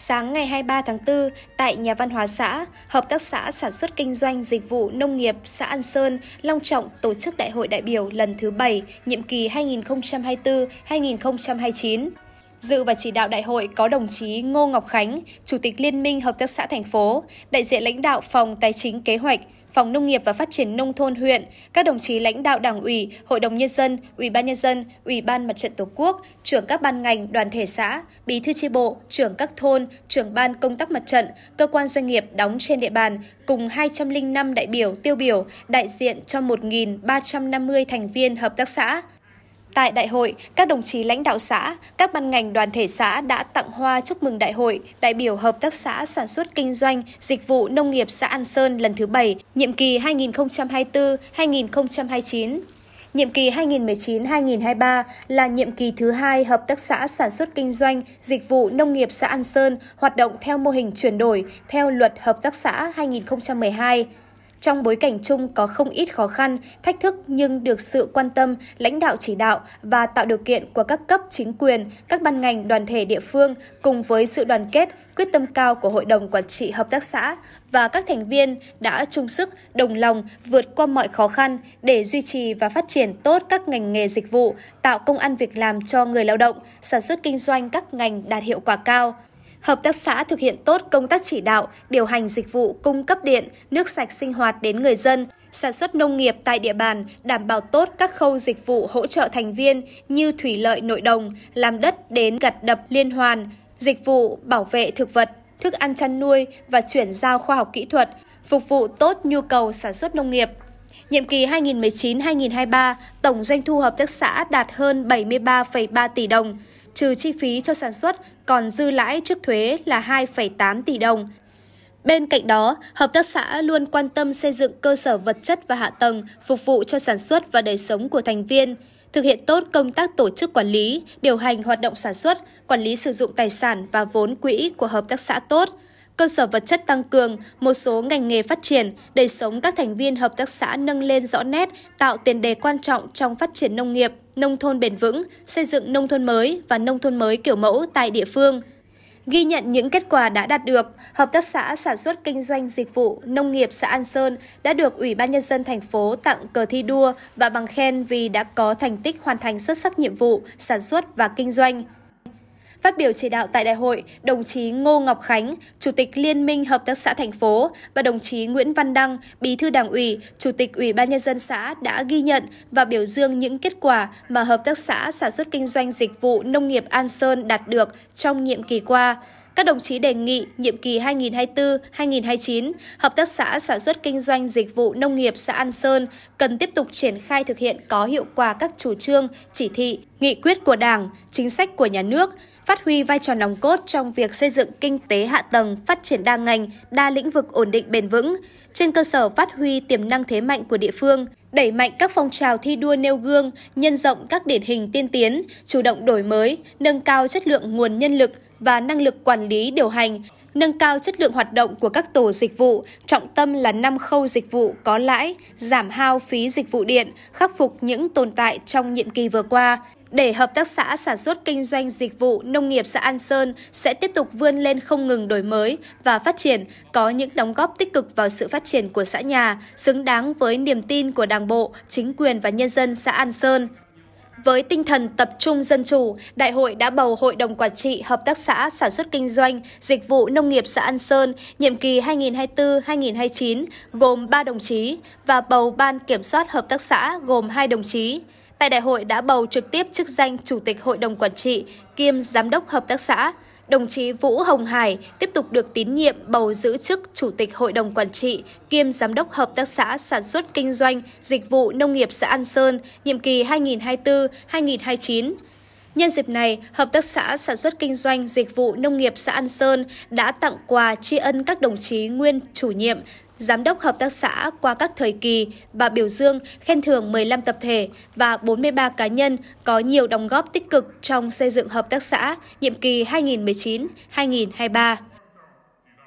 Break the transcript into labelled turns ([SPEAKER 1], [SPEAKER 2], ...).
[SPEAKER 1] Sáng ngày 23 tháng 4, tại nhà văn hóa xã, Hợp tác xã Sản xuất Kinh doanh Dịch vụ Nông nghiệp xã An Sơn, Long Trọng tổ chức Đại hội đại biểu lần thứ 7, nhiệm kỳ 2024-2029. Dự và chỉ đạo đại hội có đồng chí Ngô Ngọc Khánh, Chủ tịch Liên minh Hợp tác xã thành phố, đại diện lãnh đạo Phòng Tài chính Kế hoạch, Phòng Nông nghiệp và Phát triển Nông thôn huyện, các đồng chí lãnh đạo Đảng ủy, Hội đồng Nhân dân, Ủy ban Nhân dân, Ủy ban Mặt trận Tổ quốc, trưởng các ban ngành, đoàn thể xã, bí thư tri bộ, trưởng các thôn, trưởng ban công tác mặt trận, cơ quan doanh nghiệp đóng trên địa bàn cùng 205 đại biểu tiêu biểu đại diện cho 1.350 thành viên hợp tác xã. Tại đại hội, các đồng chí lãnh đạo xã, các ban ngành đoàn thể xã đã tặng hoa chúc mừng đại hội đại biểu Hợp tác xã Sản xuất Kinh doanh Dịch vụ Nông nghiệp xã An Sơn lần thứ 7, nhiệm kỳ 2024-2029. Nhiệm kỳ 2019-2023 là nhiệm kỳ thứ hai Hợp tác xã Sản xuất Kinh doanh Dịch vụ Nông nghiệp xã An Sơn hoạt động theo mô hình chuyển đổi theo luật Hợp tác xã 2012. Trong bối cảnh chung có không ít khó khăn, thách thức nhưng được sự quan tâm, lãnh đạo chỉ đạo và tạo điều kiện của các cấp chính quyền, các ban ngành đoàn thể địa phương cùng với sự đoàn kết, quyết tâm cao của Hội đồng Quản trị Hợp tác xã và các thành viên đã chung sức, đồng lòng vượt qua mọi khó khăn để duy trì và phát triển tốt các ngành nghề dịch vụ, tạo công ăn việc làm cho người lao động, sản xuất kinh doanh các ngành đạt hiệu quả cao. Hợp tác xã thực hiện tốt công tác chỉ đạo, điều hành dịch vụ cung cấp điện, nước sạch sinh hoạt đến người dân, sản xuất nông nghiệp tại địa bàn, đảm bảo tốt các khâu dịch vụ hỗ trợ thành viên như thủy lợi nội đồng, làm đất đến gặt đập liên hoàn, dịch vụ bảo vệ thực vật, thức ăn chăn nuôi và chuyển giao khoa học kỹ thuật, phục vụ tốt nhu cầu sản xuất nông nghiệp. Nhiệm kỳ 2019-2023, tổng doanh thu hợp tác xã đạt hơn 73,3 tỷ đồng, trừ chi phí cho sản xuất, còn dư lãi trước thuế là 2,8 tỷ đồng. Bên cạnh đó, hợp tác xã luôn quan tâm xây dựng cơ sở vật chất và hạ tầng phục vụ cho sản xuất và đời sống của thành viên, thực hiện tốt công tác tổ chức quản lý, điều hành hoạt động sản xuất, quản lý sử dụng tài sản và vốn quỹ của hợp tác xã tốt, cơ sở vật chất tăng cường, một số ngành nghề phát triển, đời sống các thành viên hợp tác xã nâng lên rõ nét, tạo tiền đề quan trọng trong phát triển nông nghiệp nông thôn bền vững, xây dựng nông thôn mới và nông thôn mới kiểu mẫu tại địa phương. Ghi nhận những kết quả đã đạt được, Hợp tác xã Sản xuất Kinh doanh Dịch vụ Nông nghiệp xã An Sơn đã được Ủy ban Nhân dân thành phố tặng cờ thi đua và bằng khen vì đã có thành tích hoàn thành xuất sắc nhiệm vụ sản xuất và kinh doanh. Phát biểu chỉ đạo tại đại hội, đồng chí Ngô Ngọc Khánh, Chủ tịch Liên minh Hợp tác xã thành phố và đồng chí Nguyễn Văn Đăng, Bí thư Đảng ủy, Chủ tịch Ủy ban Nhân dân xã đã ghi nhận và biểu dương những kết quả mà Hợp tác xã sản xuất kinh doanh dịch vụ nông nghiệp An Sơn đạt được trong nhiệm kỳ qua các đồng chí đề nghị nhiệm kỳ 2024-2029, Hợp tác xã Sản xuất Kinh doanh Dịch vụ Nông nghiệp xã An Sơn cần tiếp tục triển khai thực hiện có hiệu quả các chủ trương, chỉ thị, nghị quyết của Đảng, chính sách của nhà nước, phát huy vai trò nòng cốt trong việc xây dựng kinh tế hạ tầng, phát triển đa ngành, đa lĩnh vực ổn định bền vững, trên cơ sở phát huy tiềm năng thế mạnh của địa phương, đẩy mạnh các phong trào thi đua nêu gương, nhân rộng các điển hình tiên tiến, chủ động đổi mới, nâng cao chất lượng nguồn nhân lực và năng lực quản lý điều hành, nâng cao chất lượng hoạt động của các tổ dịch vụ, trọng tâm là năm khâu dịch vụ có lãi, giảm hao phí dịch vụ điện, khắc phục những tồn tại trong nhiệm kỳ vừa qua, để hợp tác xã sản xuất kinh doanh dịch vụ nông nghiệp xã An Sơn sẽ tiếp tục vươn lên không ngừng đổi mới và phát triển, có những đóng góp tích cực vào sự phát triển của xã nhà, xứng đáng với niềm tin của Đảng bộ, chính quyền và nhân dân xã An Sơn. Với tinh thần tập trung dân chủ, Đại hội đã bầu Hội đồng Quản trị Hợp tác xã Sản xuất Kinh doanh Dịch vụ Nông nghiệp xã An Sơn nhiệm kỳ 2024-2029 gồm 3 đồng chí và bầu Ban Kiểm soát Hợp tác xã gồm 2 đồng chí. Tại đại hội đã bầu trực tiếp chức danh Chủ tịch Hội đồng Quản trị kiêm Giám đốc Hợp tác xã. Đồng chí Vũ Hồng Hải tiếp tục được tín nhiệm bầu giữ chức Chủ tịch Hội đồng Quản trị kiêm Giám đốc Hợp tác xã Sản xuất Kinh doanh Dịch vụ Nông nghiệp xã An Sơn, nhiệm kỳ 2024-2029. Nhân dịp này, Hợp tác xã Sản xuất Kinh doanh Dịch vụ Nông nghiệp xã An Sơn đã tặng quà tri ân các đồng chí nguyên chủ nhiệm, giám đốc hợp tác xã qua các thời kỳ và biểu dương khen thưởng 15 tập thể và 43 cá nhân có nhiều đóng góp tích cực trong xây dựng hợp tác xã nhiệm kỳ 2019-2023.